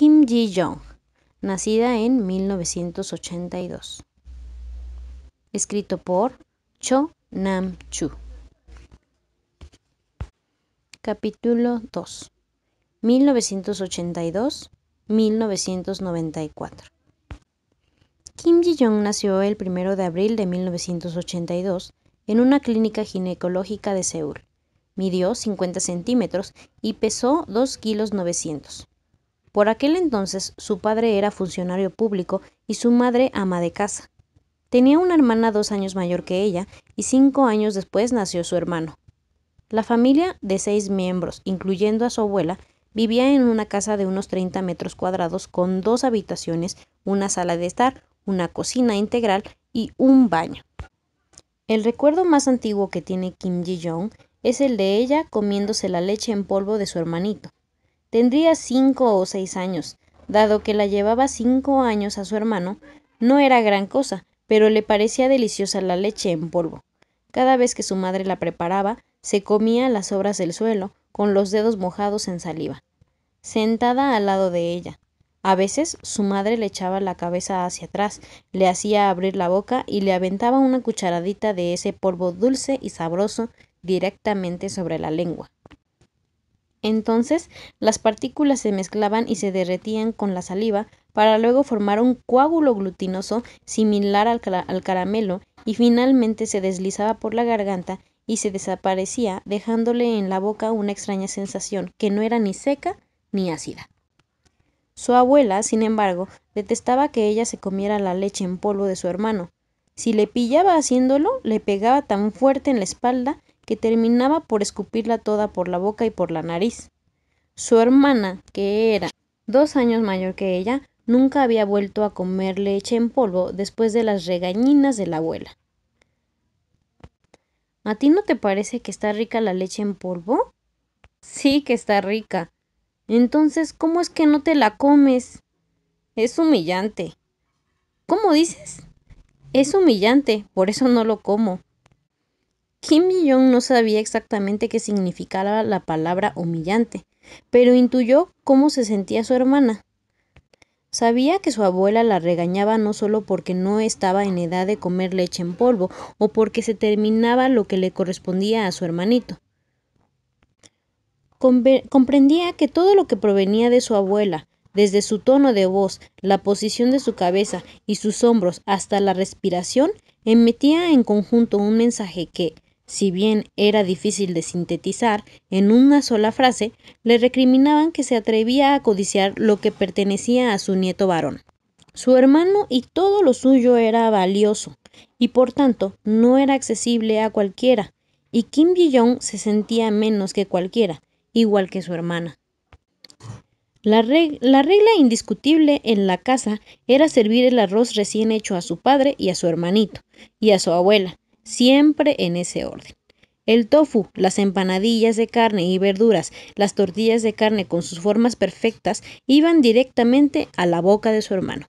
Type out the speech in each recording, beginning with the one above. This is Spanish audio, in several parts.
Kim Ji-jong, nacida en 1982. Escrito por Cho Nam-chu. Capítulo 2. 1982-1994. Kim Ji-jong nació el 1 de abril de 1982 en una clínica ginecológica de Seúl. Midió 50 centímetros y pesó 2 kilos 900. Por aquel entonces su padre era funcionario público y su madre ama de casa. Tenía una hermana dos años mayor que ella y cinco años después nació su hermano. La familia, de seis miembros, incluyendo a su abuela, vivía en una casa de unos 30 metros cuadrados con dos habitaciones, una sala de estar, una cocina integral y un baño. El recuerdo más antiguo que tiene Kim Ji-jong es el de ella comiéndose la leche en polvo de su hermanito. Tendría cinco o seis años. Dado que la llevaba cinco años a su hermano, no era gran cosa, pero le parecía deliciosa la leche en polvo. Cada vez que su madre la preparaba, se comía las sobras del suelo, con los dedos mojados en saliva. Sentada al lado de ella. A veces su madre le echaba la cabeza hacia atrás, le hacía abrir la boca y le aventaba una cucharadita de ese polvo dulce y sabroso directamente sobre la lengua. Entonces, las partículas se mezclaban y se derretían con la saliva para luego formar un coágulo glutinoso similar al, caramelo y finalmente se deslizaba por la garganta y se desaparecía, dejándole en la boca una extraña sensación que no era ni seca ni ácida. Su abuela, sin embargo, detestaba que ella se comiera la leche en polvo de su hermano. Si le pillaba haciéndolo, le pegaba tan fuerte en la espalda que terminaba por escupirla toda por la boca y por la nariz. Su hermana, que era dos años mayor que ella, nunca había vuelto a comer leche en polvo después de las regañinas de la abuela. ¿A ti no te parece que está rica la leche en polvo? Sí que está rica. Entonces, ¿cómo es que no te la comes? Es humillante. ¿Cómo dices? Es humillante, por eso no lo como. Kim Jong no sabía exactamente qué significaba la palabra humillante, pero intuyó cómo se sentía su hermana. Sabía que su abuela la regañaba no solo porque no estaba en edad de comer leche en polvo o porque se terminaba lo que le correspondía a su hermanito. comprendía que todo lo que provenía de su abuela, desde su tono de voz, la posición de su cabeza y sus hombros hasta la respiración, emitía en conjunto un mensaje que, si bien era difícil de sintetizar en una sola frase, le recriminaban que se atrevía a codiciar lo que pertenecía a su nieto varón. Su hermano y todo lo suyo era valioso, y por tanto no era accesible a cualquiera, y Kim ji se sentía menos que cualquiera, igual que su hermana. la, regla indiscutible en la casa era servir el arroz recién hecho a su padre y a su hermanito, y a su abuela, siempre en ese orden. El tofu, las empanadillas de carne y verduras, las tortillas de carne con sus formas perfectas iban directamente a la boca de su hermano.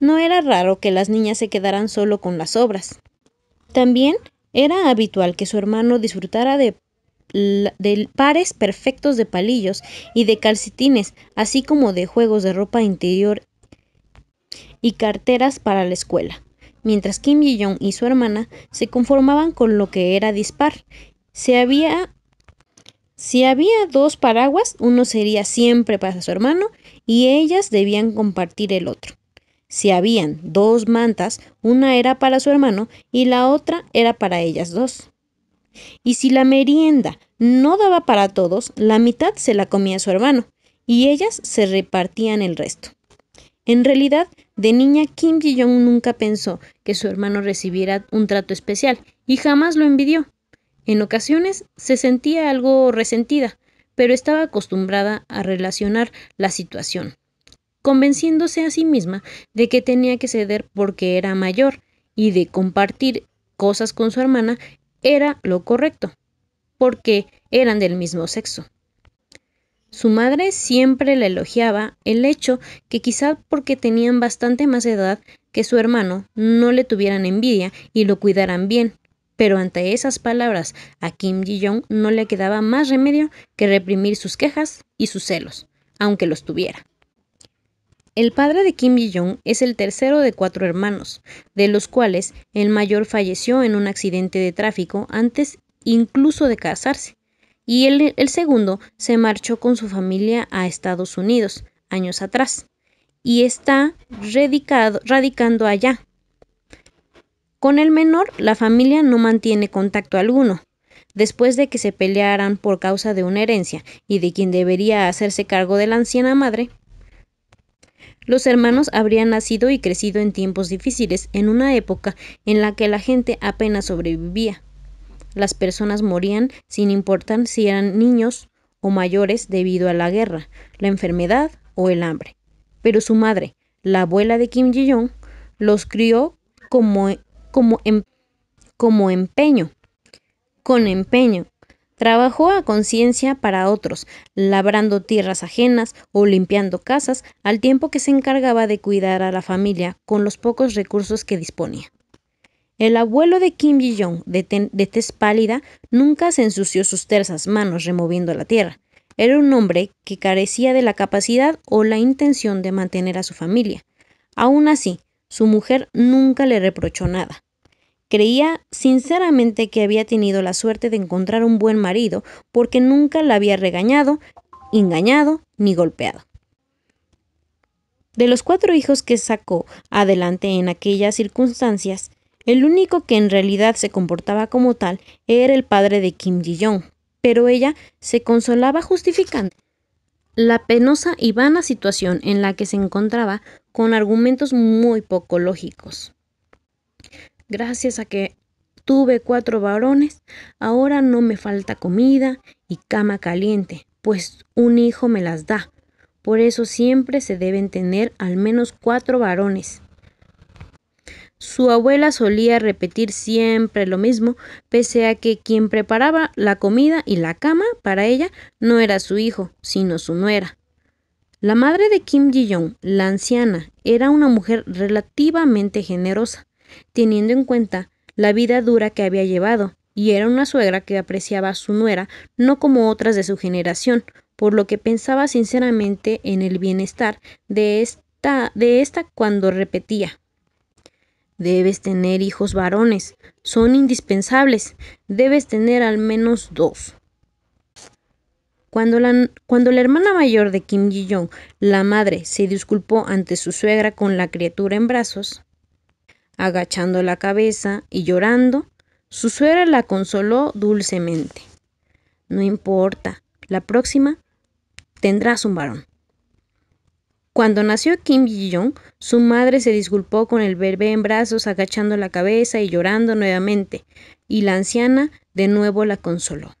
No era raro que las niñas se quedaran solo con las obras. También era habitual que su hermano disfrutara de, de pares perfectos de palillos y de calcetines, así como de juegos de ropa interior y carteras para la escuela mientras Kim Ji-jong y su hermana se conformaban con lo que era dispar. si había dos paraguas, uno sería siempre para su hermano y ellas debían compartir el otro. Si habían dos mantas, una era para su hermano y la otra era para ellas dos. Y si la merienda no daba para todos, la mitad se la comía su hermano, y ellas se repartían el resto. En realidad, de niña, Kim Ji-jong nunca pensó que su hermano recibiera un trato especial y jamás lo envidió. En ocasiones se sentía algo resentida, pero estaba acostumbrada a relacionar la situación, convenciéndose a sí misma de que tenía que ceder porque era mayor y de compartir cosas con su hermana era lo correcto, porque eran del mismo sexo. Su madre siempre le elogiaba el hecho que quizá porque tenían bastante más edad que su hermano no le tuvieran envidia y lo cuidaran bien, pero ante esas palabras a Kim ji no le quedaba más remedio que reprimir sus quejas y sus celos, aunque los tuviera. El padre de Kim ji es el tercero de cuatro hermanos, de los cuales el mayor falleció en un accidente de tráfico antes incluso de casarse y el, segundo se marchó con su familia a Estados Unidos años atrás y está radicado, radicando allá. Con el menor, la familia no mantiene contacto alguno, después de que se pelearan por causa de una herencia y de quien debería hacerse cargo de la anciana madre. Los hermanos habrían nacido y crecido en tiempos difíciles, en una época en la que la gente apenas sobrevivía, las personas morían sin importar si eran niños o mayores debido a la guerra, la enfermedad o el hambre. Pero su madre, la abuela de Kim ji young los crió como, em, como empeño, con empeño. Trabajó a conciencia para otros, labrando tierras ajenas o limpiando casas, al tiempo que se encargaba de cuidar a la familia con los pocos recursos que disponía. El abuelo de Kim ji de, de, tez pálida, nunca se ensució sus tersas manos removiendo la tierra. Era un hombre que carecía de la capacidad o la intención de mantener a su familia. Aún así, su mujer nunca le reprochó nada. Creía sinceramente que había tenido la suerte de encontrar un buen marido porque nunca la había regañado, engañado ni golpeado. De los cuatro hijos que sacó adelante en aquellas circunstancias, el único que en realidad se comportaba como tal era el padre de Kim ji pero ella se consolaba justificando la penosa y vana situación en la que se encontraba con argumentos muy poco lógicos. Gracias a que tuve cuatro varones, ahora no me falta comida y cama caliente, pues un hijo me las da. Por eso siempre se deben tener al menos cuatro varones. Su abuela solía repetir siempre lo mismo, pese a que quien preparaba la comida y la cama para ella no era su hijo, sino su nuera. La madre de Kim ji young la anciana, era una mujer relativamente generosa, teniendo en cuenta la vida dura que había llevado, y era una suegra que apreciaba a su nuera no como otras de su generación, por lo que pensaba sinceramente en el bienestar de esta cuando repetía Debes tener hijos varones, son indispensables, debes tener al menos dos. Cuando la, cuando la, hermana mayor de Kim ji la madre, se disculpó ante su suegra con la criatura en brazos, agachando la cabeza y llorando, su suegra la consoló dulcemente. No importa, la próxima tendrás un varón. Cuando nació Kim ji su madre se disculpó con el bebé en brazos, agachando la cabeza y llorando nuevamente, y la anciana de nuevo la consoló.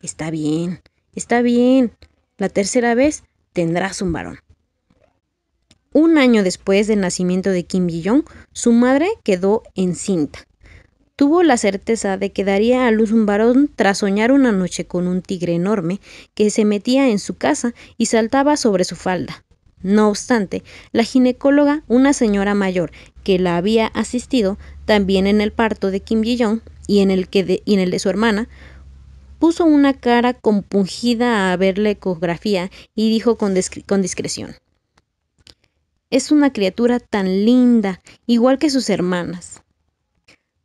Está bien, está bien. La tercera vez tendrás un varón. Un año después del nacimiento de Kim ji su madre quedó encinta. Tuvo la certeza de que daría a luz un varón tras soñar una noche con un tigre enorme que se metía en su casa y saltaba sobre su falda. No obstante, la ginecóloga, una señora mayor que la había asistido también en el parto de Kim y en el, de, en el de su hermana, puso una cara compungida a ver la ecografía y dijo con, discreción. Es una criatura tan linda, igual que sus hermanas.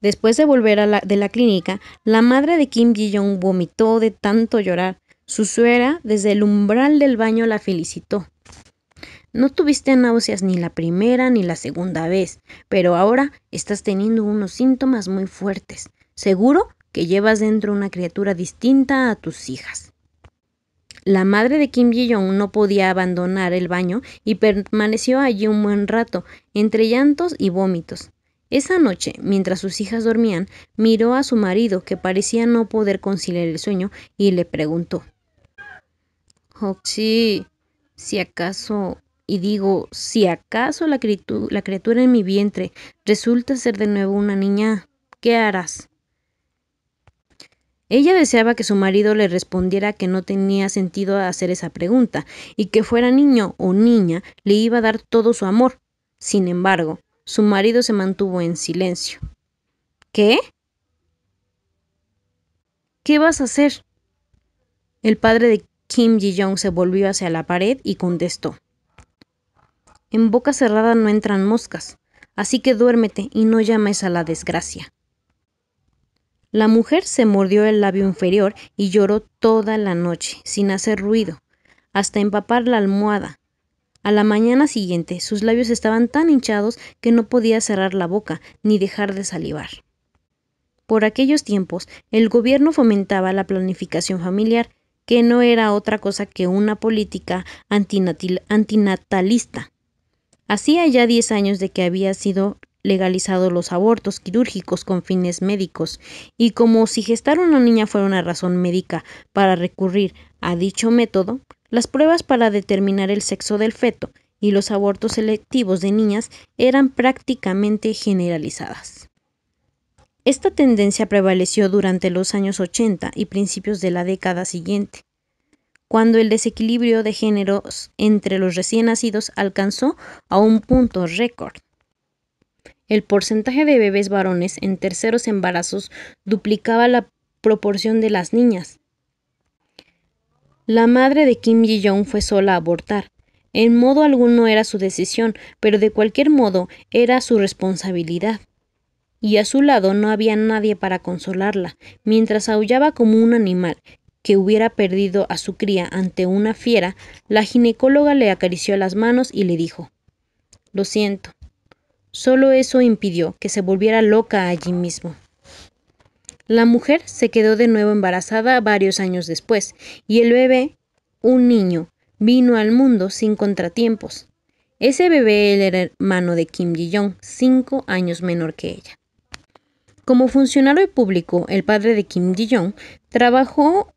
Después de volver de la clínica, la madre de Kim ji vomitó de tanto llorar. Su suegra, desde el umbral del baño, la felicitó. No tuviste náuseas ni la primera ni la segunda vez, pero ahora estás teniendo unos síntomas muy fuertes. Seguro que llevas dentro una criatura distinta a tus hijas. La madre de Kim ji Young no podía abandonar el baño y permaneció allí un buen rato, entre llantos y vómitos. Esa noche, mientras sus hijas dormían, miró a su marido, que parecía no poder conciliar el sueño, y le preguntó: sí, si acaso y digo, si acaso la, criatura, la criatura en mi vientre resulta ser de nuevo una niña, ¿qué harás? Ella deseaba que su marido le respondiera que no tenía sentido hacer esa pregunta, y que fuera niño o niña le iba a dar todo su amor. Sin embargo, su marido se mantuvo en silencio. ¿Qué? ¿Qué vas a hacer? El padre de Kim ji Young se volvió hacia la pared y contestó. En boca cerrada no entran moscas, así que duérmete y no llames a la desgracia. La mujer se mordió el labio inferior y lloró toda la noche, sin hacer ruido, hasta empapar la almohada. A la mañana siguiente sus labios estaban tan hinchados que no podía cerrar la boca ni dejar de salivar. Por aquellos tiempos, el gobierno fomentaba la planificación familiar, que no era otra cosa que una política antinatalista Hacía ya 10 años de que había sido legalizado los abortos quirúrgicos con fines médicos, y como si gestar una niña fuera una razón médica para recurrir a dicho método, las pruebas para determinar el sexo del feto y los abortos selectivos de niñas eran prácticamente generalizadas. Esta tendencia prevaleció durante los años 80 y principios de la década siguiente, cuando el desequilibrio de géneros entre los recién nacidos alcanzó a un punto récord. El porcentaje de bebés varones en terceros embarazos duplicaba la proporción de las niñas. La madre de Kim Ji-jong fue sola a abortar. En modo alguno era su decisión, pero de cualquier modo era su responsabilidad. Y a su lado no había nadie para consolarla, mientras aullaba como un animal, que hubiera perdido a su cría ante una fiera, la ginecóloga le acarició las manos y le dijo Lo siento. Solo eso impidió que se volviera loca allí mismo. La mujer se quedó de nuevo embarazada varios años después, y el bebé, un niño, vino al mundo sin contratiempos. Ese bebé era hermano de Kim Ji-jong, cinco años menor que ella. Como funcionario público, el padre de Kim Ji-jong trabajó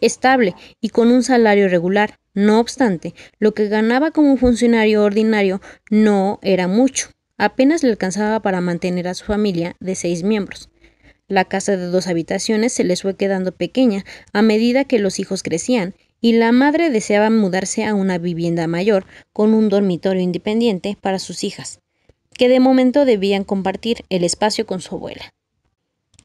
estable y con un salario regular. No obstante, lo que ganaba como funcionario ordinario no era mucho, apenas le alcanzaba para mantener a su familia de seis miembros. La casa de dos habitaciones se les fue quedando pequeña a medida que los hijos crecían, y la madre deseaba mudarse a una vivienda mayor con un dormitorio independiente para sus hijas, que de momento debían compartir el espacio con su abuela.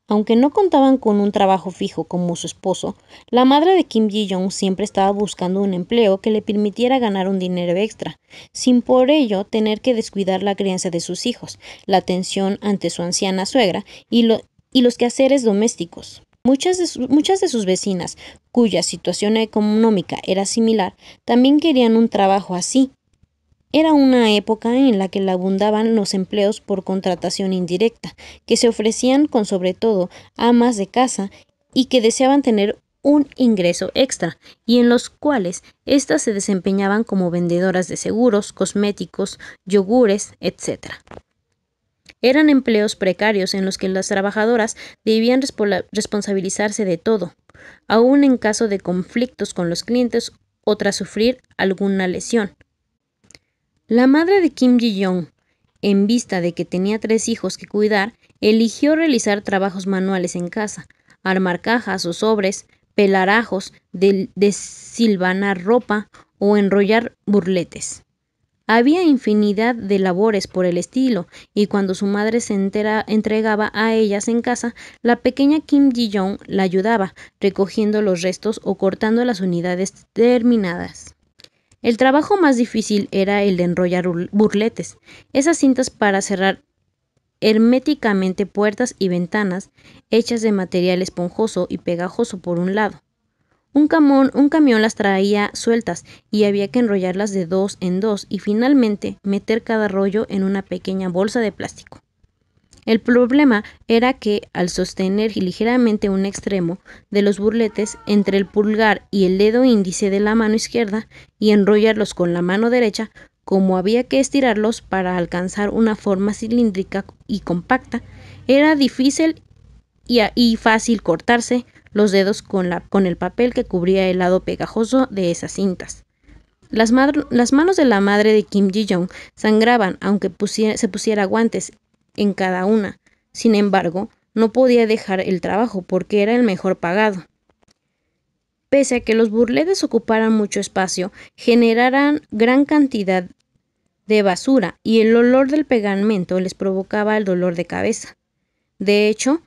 Aunque no contaban con un trabajo fijo como su esposo, la madre de Kim Ji-jong siempre estaba buscando un empleo que le permitiera ganar un dinero extra, sin por ello tener que descuidar la crianza de sus hijos, la atención ante su anciana suegra y, y los quehaceres domésticos. muchas de sus vecinas, cuya situación económica era similar, también querían un trabajo así, era una época en la que abundaban los empleos por contratación indirecta, que se ofrecían con sobre todo amas de casa y que deseaban tener un ingreso extra, y en los cuales éstas se desempeñaban como vendedoras de seguros, cosméticos, yogures, etc. Eran empleos precarios en los que las trabajadoras debían responsabilizarse de todo, aun en caso de conflictos con los clientes o tras sufrir alguna lesión, la madre de Kim ji en vista de que tenía tres hijos que cuidar, eligió realizar trabajos manuales en casa, armar cajas o sobres, pelar ajos, desilvanar ropa o enrollar burletes. Había infinidad de labores por el estilo, y cuando su madre se entera, entregaba a ellas en casa, la pequeña Kim Ji-young la ayudaba, recogiendo los restos o cortando las unidades terminadas. El trabajo más difícil era el de enrollar burletes, esas cintas para cerrar herméticamente puertas y ventanas hechas de material esponjoso y pegajoso por un lado. Un, un camión las traía sueltas y había que enrollarlas de dos en dos y finalmente meter cada rollo en una pequeña bolsa de plástico. El problema era que, al sostener ligeramente un extremo de los burletes entre el pulgar y el dedo índice de la mano izquierda y enrollarlos con la mano derecha, como había que estirarlos para alcanzar una forma cilíndrica y compacta, era difícil y, fácil cortarse los dedos con, el papel que cubría el lado pegajoso de esas cintas. Las, manos de la madre de Kim Ji-jong sangraban aunque se pusiera guantes en cada una. Sin embargo, no podía dejar el trabajo porque era el mejor pagado. Pese a que los burletes ocuparan mucho espacio, generaran gran cantidad de basura y el olor del pegamento les provocaba el dolor de cabeza. De hecho,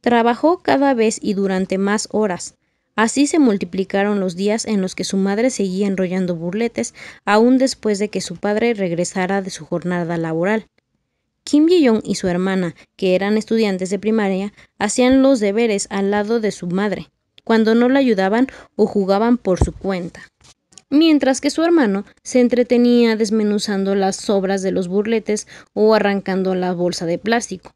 trabajó cada vez y durante más horas. Así se multiplicaron los días en los que su madre seguía enrollando burletes, aún después de que su padre regresara de su jornada laboral. Kim ji y su hermana, que eran estudiantes de primaria, hacían los deberes al lado de su madre, cuando no la ayudaban o jugaban por su cuenta. Mientras que su hermano se entretenía desmenuzando las sobras de los burletes o arrancando la bolsa de plástico.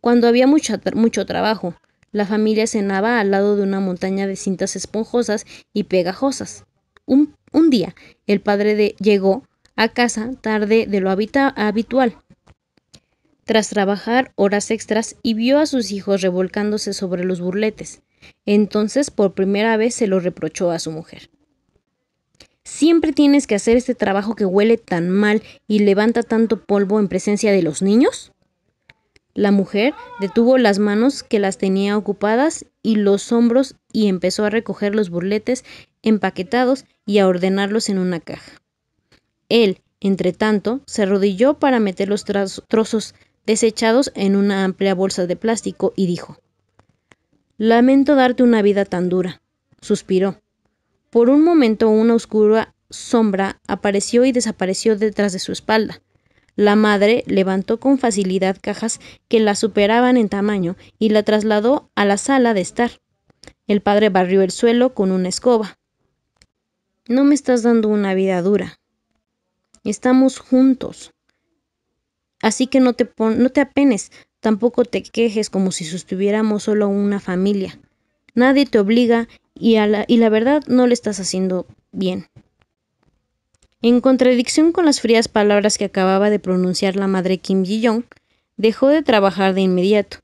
Cuando había mucho, mucho trabajo, la familia cenaba al lado de una montaña de cintas esponjosas y pegajosas. Un, día, el padre de, llegó a casa tarde de lo habitual tras trabajar horas extras y vio a sus hijos revolcándose sobre los burletes. Entonces por primera vez se lo reprochó a su mujer. ¿Siempre tienes que hacer este trabajo que huele tan mal y levanta tanto polvo en presencia de los niños? La mujer detuvo las manos que las tenía ocupadas y los hombros y empezó a recoger los burletes empaquetados y a ordenarlos en una caja. Él, entre tanto, se arrodilló para meter los trozos desechados en una amplia bolsa de plástico, y dijo, Lamento darte una vida tan dura, suspiró. Por un momento una oscura sombra apareció y desapareció detrás de su espalda. La madre levantó con facilidad cajas que la superaban en tamaño y la trasladó a la sala de estar. El padre barrió el suelo con una escoba. No me estás dando una vida dura. Estamos juntos. Así que no te, no te apenes, tampoco te quejes como si sostuviéramos solo una familia. Nadie te obliga y, la, verdad no le estás haciendo bien. En contradicción con las frías palabras que acababa de pronunciar la madre Kim ji yong dejó de trabajar de inmediato.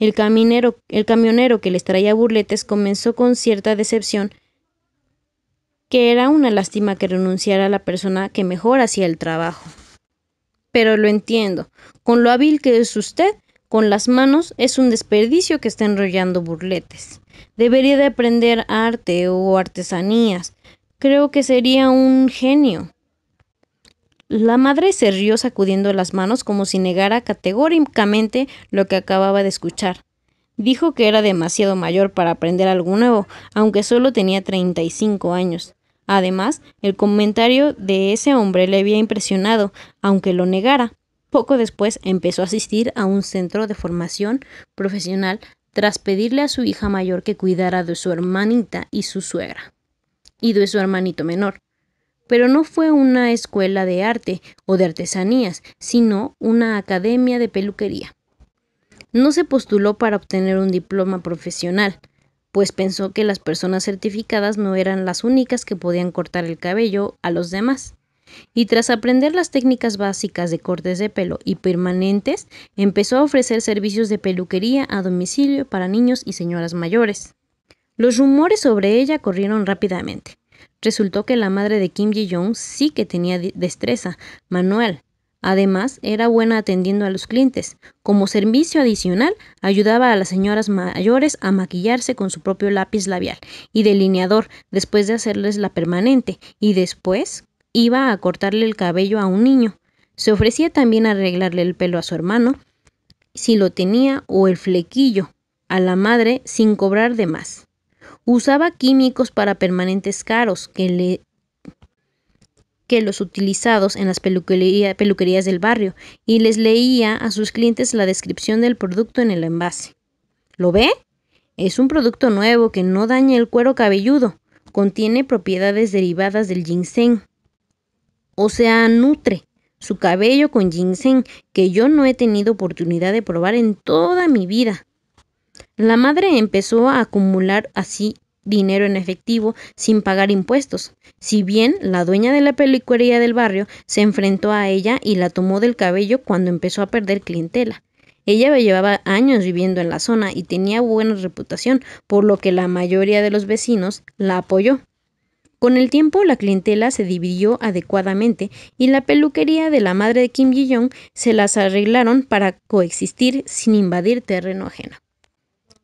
El, el camionero que les traía burletes comenzó con cierta decepción que era una lástima que renunciara a la persona que mejor hacía el trabajo pero lo entiendo. Con lo hábil que es usted, con las manos es un desperdicio que esté enrollando burletes. Debería de aprender arte o artesanías. Creo que sería un genio. La madre se rió sacudiendo las manos como si negara categóricamente lo que acababa de escuchar. Dijo que era demasiado mayor para aprender algo nuevo, aunque solo tenía 35 años. Además, el comentario de ese hombre le había impresionado, aunque lo negara. Poco después empezó a asistir a un centro de formación profesional tras pedirle a su hija mayor que cuidara de su hermanita y su suegra, y de su hermanito menor. Pero no fue una escuela de arte o de artesanías, sino una academia de peluquería. No se postuló para obtener un diploma profesional, pues pensó que las personas certificadas no eran las únicas que podían cortar el cabello a los demás. Y tras aprender las técnicas básicas de cortes de pelo y permanentes, empezó a ofrecer servicios de peluquería a domicilio para niños y señoras mayores. Los rumores sobre ella corrieron rápidamente. Resultó que la madre de Kim Ji-jong sí que tenía destreza, manual, Además, era buena atendiendo a los clientes. Como servicio adicional, ayudaba a las señoras mayores a maquillarse con su propio lápiz labial y delineador después de hacerles la permanente, y después iba a cortarle el cabello a un niño. Se ofrecía también arreglarle el pelo a su hermano, si lo tenía, o el flequillo, a la madre sin cobrar de más. Usaba químicos para permanentes caros que le los utilizados en las peluquerías del barrio y les leía a sus clientes la descripción del producto en el envase. ¿Lo ve? Es un producto nuevo que no daña el cuero cabelludo. Contiene propiedades derivadas del ginseng. O sea, nutre su cabello con ginseng que yo no he tenido oportunidad de probar en toda mi vida. La madre empezó a acumular así dinero en efectivo sin pagar impuestos, si bien la dueña de la peluquería del barrio se enfrentó a ella y la tomó del cabello cuando empezó a perder clientela. Ella llevaba años viviendo en la zona y tenía buena reputación, por lo que la mayoría de los vecinos la apoyó. Con el tiempo la clientela se dividió adecuadamente y la peluquería de la madre de Kim ji se las arreglaron para coexistir sin invadir terreno ajeno.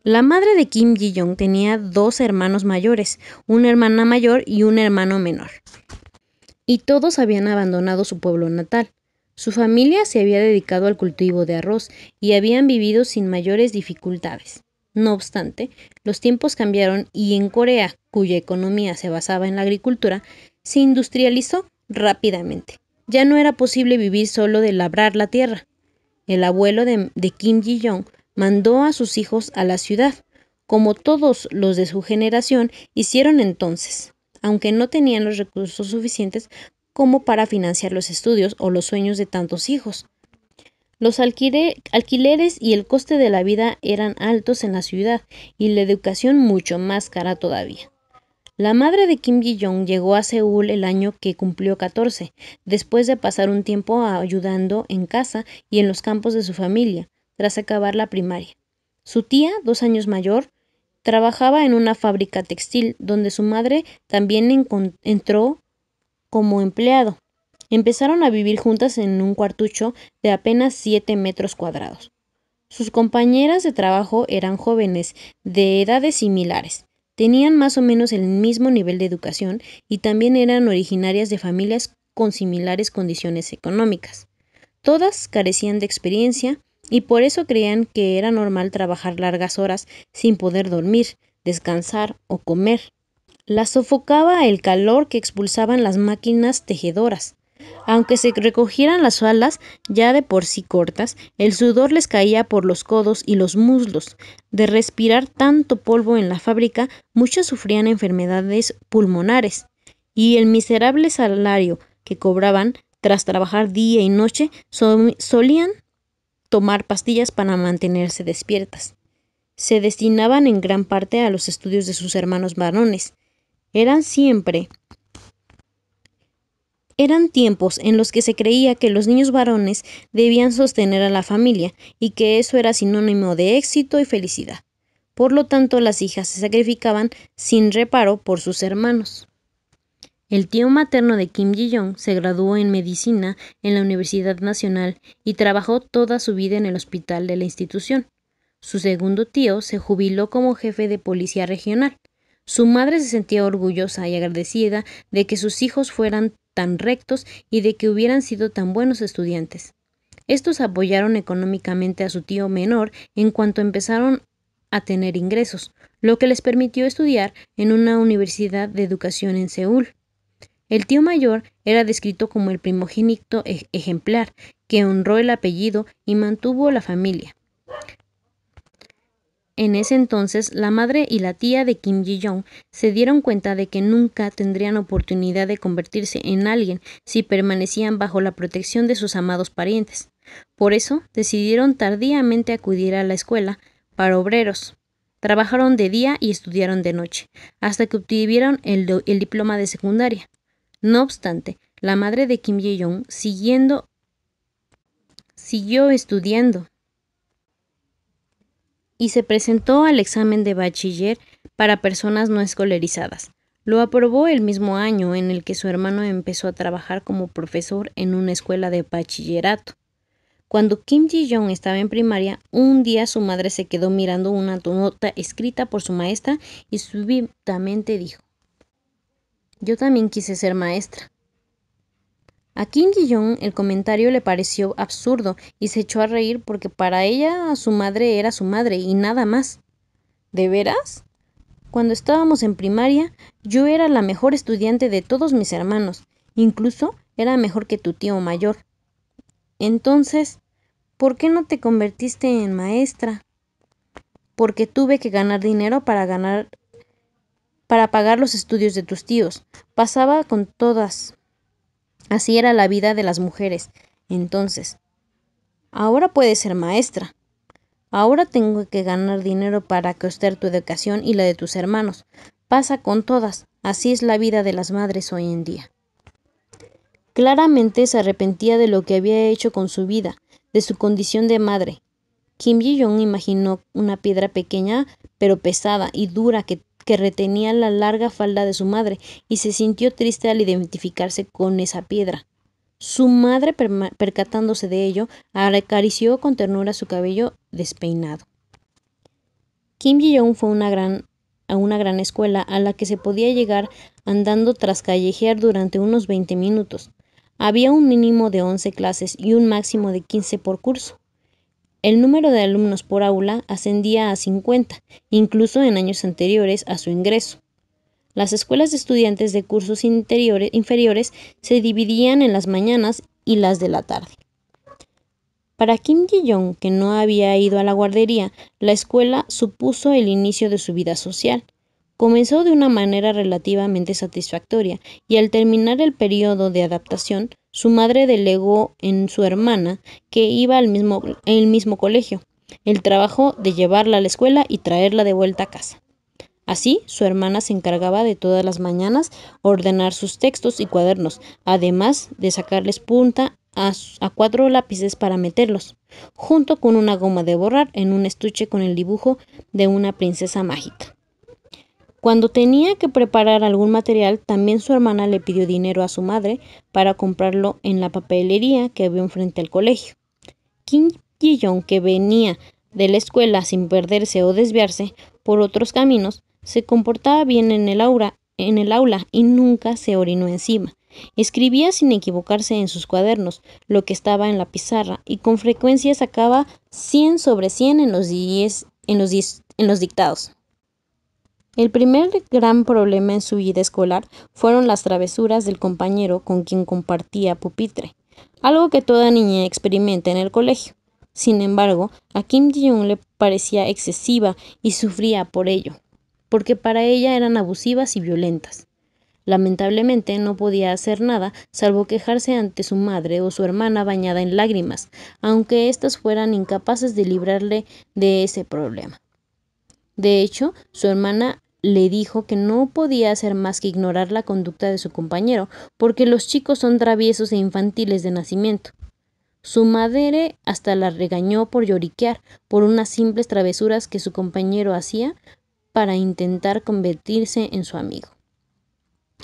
La madre de Kim ji tenía dos hermanos mayores, una hermana mayor y un hermano menor. Y todos habían abandonado su pueblo natal. Su familia se había dedicado al cultivo de arroz y habían vivido sin mayores dificultades. No obstante, los tiempos cambiaron y en Corea, cuya economía se basaba en la agricultura, se industrializó rápidamente. Ya no era posible vivir solo de labrar la tierra. El abuelo de, Kim ji mandó a sus hijos a la ciudad, como todos los de su generación hicieron entonces, aunque no tenían los recursos suficientes como para financiar los estudios o los sueños de tantos hijos. Los alquileres y el coste de la vida eran altos en la ciudad y la educación mucho más cara todavía. La madre de Kim Ji-jong llegó a Seúl el año que cumplió 14, después de pasar un tiempo ayudando en casa y en los campos de su familia, tras acabar la primaria. Su tía, dos años mayor, trabajaba en una fábrica textil donde su madre también entró como empleado. Empezaron a vivir juntas en un cuartucho de apenas 7 metros cuadrados. Sus compañeras de trabajo eran jóvenes, de edades similares. Tenían más o menos el mismo nivel de educación y también eran originarias de familias con similares condiciones económicas. Todas carecían de experiencia y por eso creían que era normal trabajar largas horas sin poder dormir, descansar o comer. Las sofocaba el calor que expulsaban las máquinas tejedoras. Aunque se recogieran las alas, ya de por sí cortas, el sudor les caía por los codos y los muslos. De respirar tanto polvo en la fábrica, muchos sufrían enfermedades pulmonares. Y el miserable salario que cobraban tras trabajar día y noche solían tomar pastillas para mantenerse despiertas. Se destinaban en gran parte a los estudios de sus hermanos varones. Eran siempre eran tiempos en los que se creía que los niños varones debían sostener a la familia y que eso era sinónimo de éxito y felicidad. Por lo tanto, las hijas se sacrificaban sin reparo por sus hermanos. El tío materno de Kim ji se graduó en medicina en la Universidad Nacional y trabajó toda su vida en el hospital de la institución. Su segundo tío se jubiló como jefe de policía regional. Su madre se sentía orgullosa y agradecida de que sus hijos fueran tan rectos y de que hubieran sido tan buenos estudiantes. Estos apoyaron económicamente a su tío menor en cuanto empezaron a tener ingresos, lo que les permitió estudiar en una universidad de educación en Seúl. El tío mayor era descrito como el primogénito e-, ejemplar, que honró el apellido y mantuvo la familia. En ese entonces, la madre y la tía de Kim Ji-jong se dieron cuenta de que nunca tendrían oportunidad de convertirse en alguien si permanecían bajo la protección de sus amados parientes. Por eso, decidieron tardíamente acudir a la escuela para obreros. Trabajaron de día y estudiaron de noche, hasta que obtuvieron el diploma de secundaria. No obstante, la madre de Kim ji jong siguiendo siguió estudiando y se presentó al examen de bachiller para personas no escolarizadas. Lo aprobó el mismo año en el que su hermano empezó a trabajar como profesor en una escuela de bachillerato. Cuando Kim Ji-jong estaba en primaria, un día su madre se quedó mirando una nota escrita por su maestra y súbitamente dijo yo también quise ser maestra. A Kim ji el comentario le pareció absurdo y se echó a reír porque para ella su madre era su madre y nada más. ¿De veras? Cuando estábamos en primaria, yo era la mejor estudiante de todos mis hermanos, incluso era mejor que tu tío mayor. Entonces, ¿por qué no te convertiste en maestra? Porque tuve que ganar dinero para ganar para pagar los estudios de tus tíos. Pasaba con todas. Así era la vida de las mujeres. Entonces, ahora puedes ser maestra. Ahora tengo que ganar dinero para costear tu educación y la de tus hermanos. Pasa con todas. Así es la vida de las madres hoy en día. Claramente se arrepentía de lo que había hecho con su vida, de su condición de madre. Kim ji imaginó una piedra pequeña pero pesada y dura que que retenía la larga falda de su madre, y se sintió triste al identificarse con esa piedra. Su madre, percatándose de ello, acarició con ternura su cabello despeinado. Kim ji young fue una gran, a una gran escuela a la que se podía llegar andando tras callejear durante unos 20 minutos. Había un mínimo de 11 clases y un máximo de 15 por curso. El número de alumnos por aula ascendía a 50, incluso en años anteriores a su ingreso. Las escuelas de estudiantes de cursos inferiores se dividían en las mañanas y las de la tarde. Para Kim Ji-jong, que no había ido a la guardería, la escuela supuso el inicio de su vida social. Comenzó de una manera relativamente satisfactoria y al terminar el periodo de adaptación su madre delegó en su hermana, que iba al mismo, el mismo colegio, el trabajo de llevarla a la escuela y traerla de vuelta a casa. Así, su hermana se encargaba de todas las mañanas ordenar sus textos y cuadernos, además de sacarles punta a, cuatro lápices para meterlos, junto con una goma de borrar en un estuche con el dibujo de una princesa mágica. Cuando tenía que preparar algún material, también su hermana le pidió dinero a su madre para comprarlo en la papelería que había enfrente al colegio. Kim ji que venía de la escuela sin perderse o desviarse por otros caminos, se comportaba bien en el aura, en el aula y nunca se orinó encima. Escribía sin equivocarse en sus cuadernos lo que estaba en la pizarra y con frecuencia sacaba 100 sobre 100 en los, en los, diez, en los dictados. El primer gran problema en su vida escolar fueron las travesuras del compañero con quien compartía pupitre, algo que toda niña experimenta en el colegio. Sin embargo, a Kim ji le parecía excesiva y sufría por ello, porque para ella eran abusivas y violentas. Lamentablemente no podía hacer nada salvo quejarse ante su madre o su hermana bañada en lágrimas, aunque éstas fueran incapaces de librarle de ese problema. De hecho, su hermana le dijo que no podía hacer más que ignorar la conducta de su compañero, porque los chicos son traviesos e infantiles de nacimiento. Su madre hasta la regañó por lloriquear por unas simples travesuras que su compañero hacía para intentar convertirse en su amigo.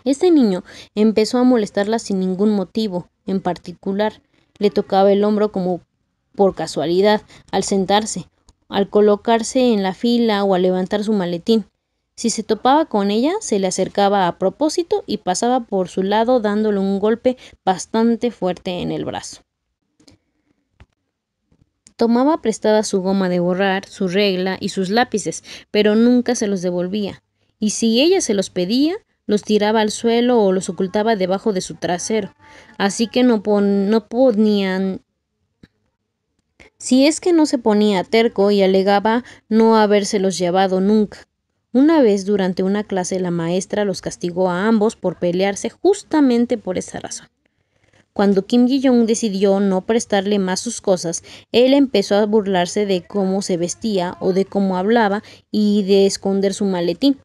Este niño empezó a molestarla sin ningún motivo en particular. Le tocaba el hombro como por casualidad al sentarse, al colocarse en la fila o al levantar su maletín. Si se topaba con ella, se le acercaba a propósito y pasaba por su lado dándole un golpe bastante fuerte en el brazo. Tomaba prestada su goma de borrar, su regla y sus lápices, pero nunca se los devolvía, y si ella se los pedía, los tiraba al suelo o los ocultaba debajo de su trasero, así que no, podían. ponían si es que no se ponía terco y alegaba no habérselos llevado nunca. Una vez durante una clase la maestra los castigó a ambos por pelearse justamente por esa razón. Cuando Kim ji Young decidió no prestarle más sus cosas, él empezó a burlarse de cómo se vestía o de cómo hablaba y de esconder su maletín.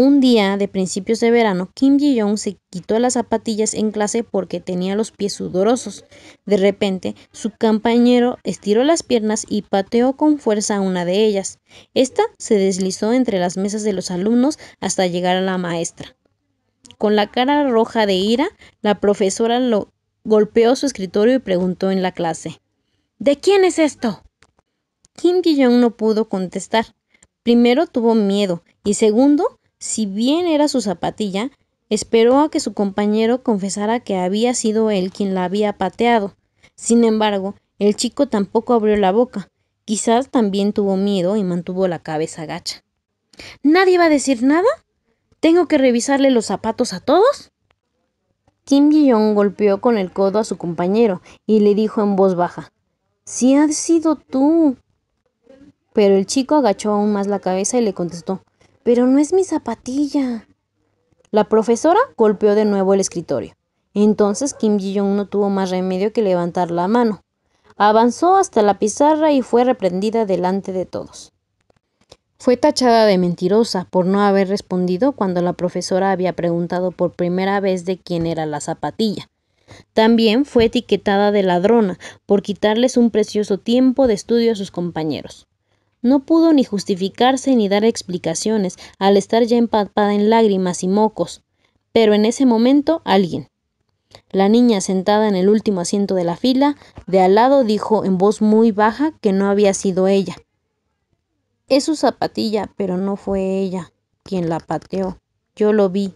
Un día de principios de verano, Kim Ji-young se quitó las zapatillas en clase porque tenía los pies sudorosos. De repente, su compañero estiró las piernas y pateó con fuerza una de ellas. Esta se deslizó entre las mesas de los alumnos hasta llegar a la maestra. Con la cara roja de ira, la profesora lo golpeó su escritorio y preguntó en la clase: ¿De quién es esto? Kim Ji-young no pudo contestar. Primero tuvo miedo y segundo si bien era su zapatilla, esperó a que su compañero confesara que había sido él quien la había pateado. Sin embargo, el chico tampoco abrió la boca. Quizás también tuvo miedo y mantuvo la cabeza gacha. ¿Nadie va a decir nada? ¿Tengo que revisarle los zapatos a todos? Kim ji golpeó con el codo a su compañero y le dijo en voz baja: Si has sido tú. Pero el chico agachó aún más la cabeza y le contestó: pero no es mi zapatilla. La profesora golpeó de nuevo el escritorio. Entonces Kim Ji-jong no tuvo más remedio que levantar la mano. Avanzó hasta la pizarra y fue reprendida delante de todos. Fue tachada de mentirosa por no haber respondido cuando la profesora había preguntado por primera vez de quién era la zapatilla. También fue etiquetada de ladrona por quitarles un precioso tiempo de estudio a sus compañeros. No pudo ni justificarse ni dar explicaciones al estar ya empapada en lágrimas y mocos. Pero en ese momento alguien. La niña sentada en el último asiento de la fila, de al lado dijo en voz muy baja que no había sido ella. Es su zapatilla, pero no fue ella quien la pateó. Yo lo vi.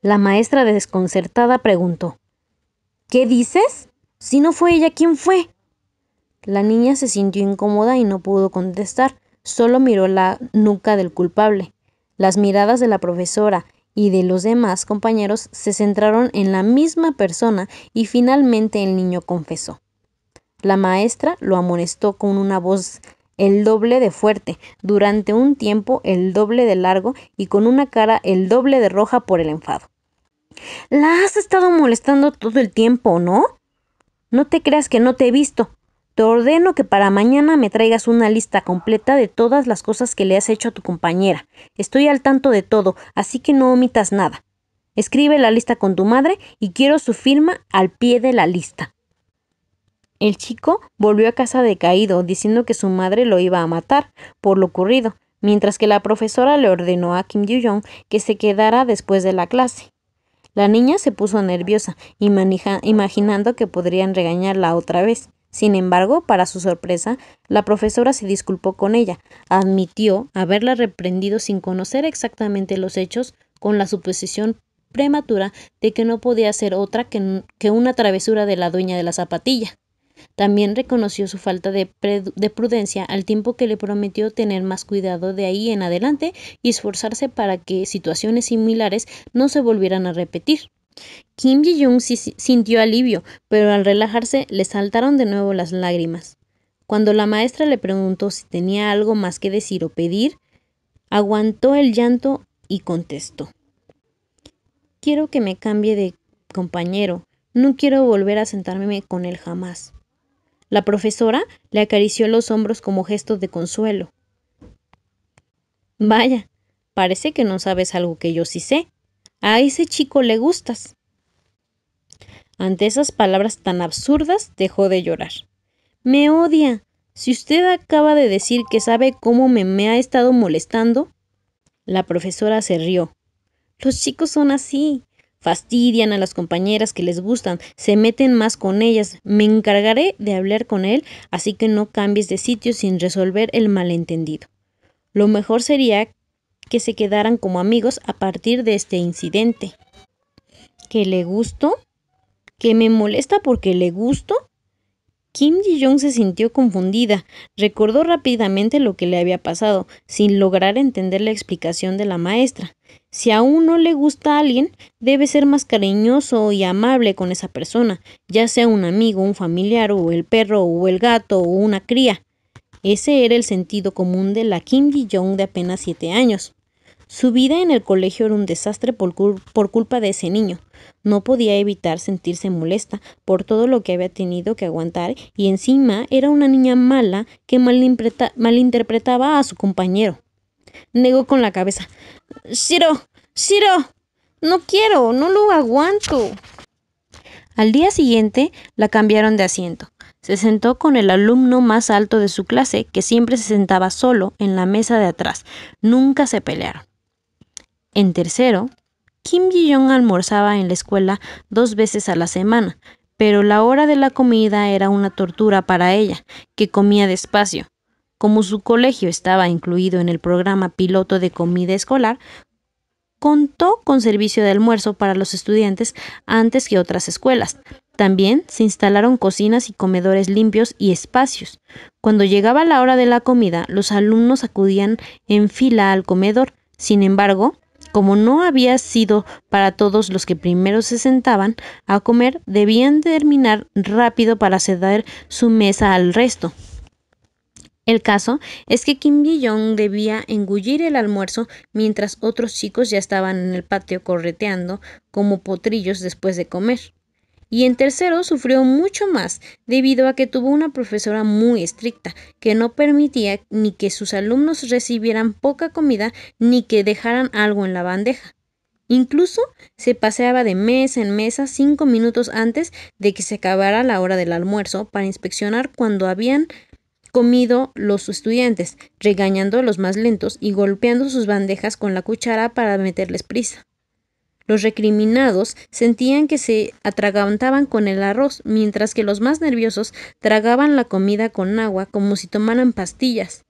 La maestra desconcertada preguntó. ¿Qué dices? Si no fue ella, ¿quién fue? La niña se sintió incómoda y no pudo contestar, solo miró la nuca del culpable. Las miradas de la profesora y de los demás compañeros se centraron en la misma persona y finalmente el niño confesó. La maestra lo amonestó con una voz el doble de fuerte, durante un tiempo el doble de largo y con una cara el doble de roja por el enfado. La has estado molestando todo el tiempo, ¿no? No te creas que no te he visto. Te ordeno que para mañana me traigas una lista completa de todas las cosas que le has hecho a tu compañera. Estoy al tanto de todo, así que no omitas nada. Escribe la lista con tu madre y quiero su firma al pie de la lista. El chico volvió a casa decaído, diciendo que su madre lo iba a matar por lo ocurrido, mientras que la profesora le ordenó a Kim yu que se quedara después de la clase. La niña se puso nerviosa, imaginando que podrían regañarla otra vez, sin embargo, para su sorpresa, la profesora se disculpó con ella, admitió haberla reprendido sin conocer exactamente los hechos, con la suposición prematura de que no podía ser otra que, una travesura de la dueña de la zapatilla. También reconoció su falta de, prudencia al tiempo que le prometió tener más cuidado de ahí en adelante y esforzarse para que situaciones similares no se volvieran a repetir. Kim Ji-jung sintió alivio, pero al relajarse le saltaron de nuevo las lágrimas. Cuando la maestra le preguntó si tenía algo más que decir o pedir, aguantó el llanto y contestó. Quiero que me cambie de compañero. No quiero volver a sentarme con él jamás. La profesora le acarició los hombros como gesto de consuelo. Vaya, parece que no sabes algo que yo sí sé, a ese chico le gustas. Ante esas palabras tan absurdas, dejó de llorar. Me odia. Si usted acaba de decir que sabe cómo me, ha estado molestando. La profesora se rió. Los chicos son así. Fastidian a las compañeras que les gustan, se meten más con ellas. Me encargaré de hablar con él, así que no cambies de sitio sin resolver el malentendido. Lo mejor sería que se quedaran como amigos a partir de este incidente. ¿Que le gustó? ¿Que me molesta porque le gustó? Kim Ji-jong se sintió confundida. Recordó rápidamente lo que le había pasado, sin lograr entender la explicación de la maestra. Si aún no le gusta a alguien, debe ser más cariñoso y amable con esa persona, ya sea un amigo, un familiar, o el perro, o el gato, o una cría. Ese era el sentido común de la Kim Ji-jong de apenas siete años. Su vida en el colegio era un desastre por, culpa de ese niño. No podía evitar sentirse molesta por todo lo que había tenido que aguantar y encima era una niña mala que malinterpretaba a su compañero. Negó con la cabeza. Siro, Siro, no quiero, no lo aguanto. Al día siguiente la cambiaron de asiento. Se sentó con el alumno más alto de su clase, que siempre se sentaba solo en la mesa de atrás. Nunca se pelearon. En tercero, Kim ji almorzaba en la escuela dos veces a la semana, pero la hora de la comida era una tortura para ella, que comía despacio. Como su colegio estaba incluido en el programa piloto de comida escolar, contó con servicio de almuerzo para los estudiantes antes que otras escuelas. También se instalaron cocinas y comedores limpios y espacios. Cuando llegaba la hora de la comida, los alumnos acudían en fila al comedor. Sin embargo, como no había sido para todos los que primero se sentaban a comer, debían terminar rápido para ceder su mesa al resto. El caso es que Kim billong debía engullir el almuerzo mientras otros chicos ya estaban en el patio correteando como potrillos después de comer. Y en tercero sufrió mucho más debido a que tuvo una profesora muy estricta que no permitía ni que sus alumnos recibieran poca comida ni que dejaran algo en la bandeja. Incluso se paseaba de mesa en mesa cinco minutos antes de que se acabara la hora del almuerzo para inspeccionar cuando habían comido los estudiantes, regañando a los más lentos y golpeando sus bandejas con la cuchara para meterles prisa. Los recriminados sentían que se atragantaban con el arroz, mientras que los más nerviosos tragaban la comida con agua como si tomaran pastillas.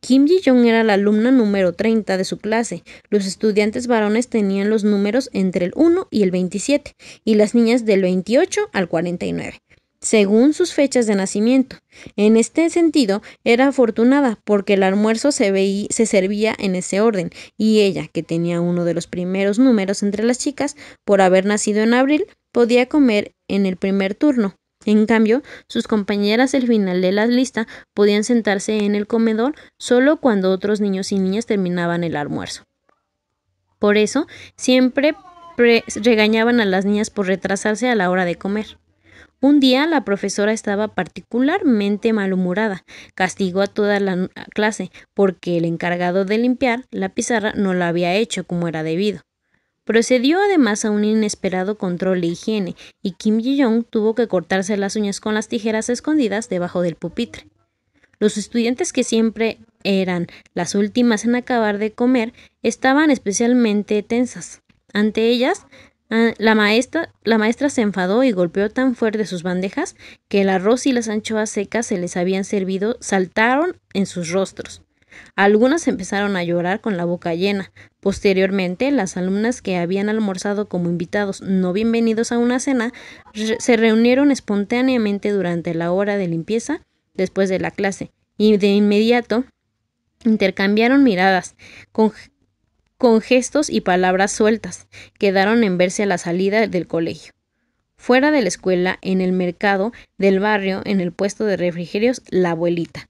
Kim Ji-jong era la alumna número 30 de su clase. Los estudiantes varones tenían los números entre el 1 y el 27 y las niñas del 28 al 49 según sus fechas de nacimiento. En este sentido, era afortunada porque el almuerzo se, se servía en ese orden, y ella, que tenía uno de los primeros números entre las chicas, por haber nacido en abril, podía comer en el primer turno. En cambio, sus compañeras al final de la lista podían sentarse en el comedor solo cuando otros niños y niñas terminaban el almuerzo. Por eso, siempre regañaban a las niñas por retrasarse a la hora de comer. Un día la profesora estaba particularmente malhumorada. Castigó a toda la clase porque el encargado de limpiar la pizarra no lo había hecho como era debido. Procedió además a un inesperado control de higiene y Kim ji tuvo que cortarse las uñas con las tijeras escondidas debajo del pupitre. Los estudiantes que siempre eran las últimas en acabar de comer estaban especialmente tensas. Ante ellas Ah, la maestra, se enfadó y golpeó tan fuerte sus bandejas que el arroz y las anchoas secas se les habían servido saltaron en sus rostros. Algunas empezaron a llorar con la boca llena. Posteriormente, las alumnas que habían almorzado como invitados no bienvenidos a una cena se reunieron espontáneamente durante la hora de limpieza después de la clase y de inmediato intercambiaron miradas, con con gestos y palabras sueltas, quedaron en verse a la salida del colegio. Fuera de la escuela, en el mercado del barrio, en el puesto de refrigerios, la abuelita,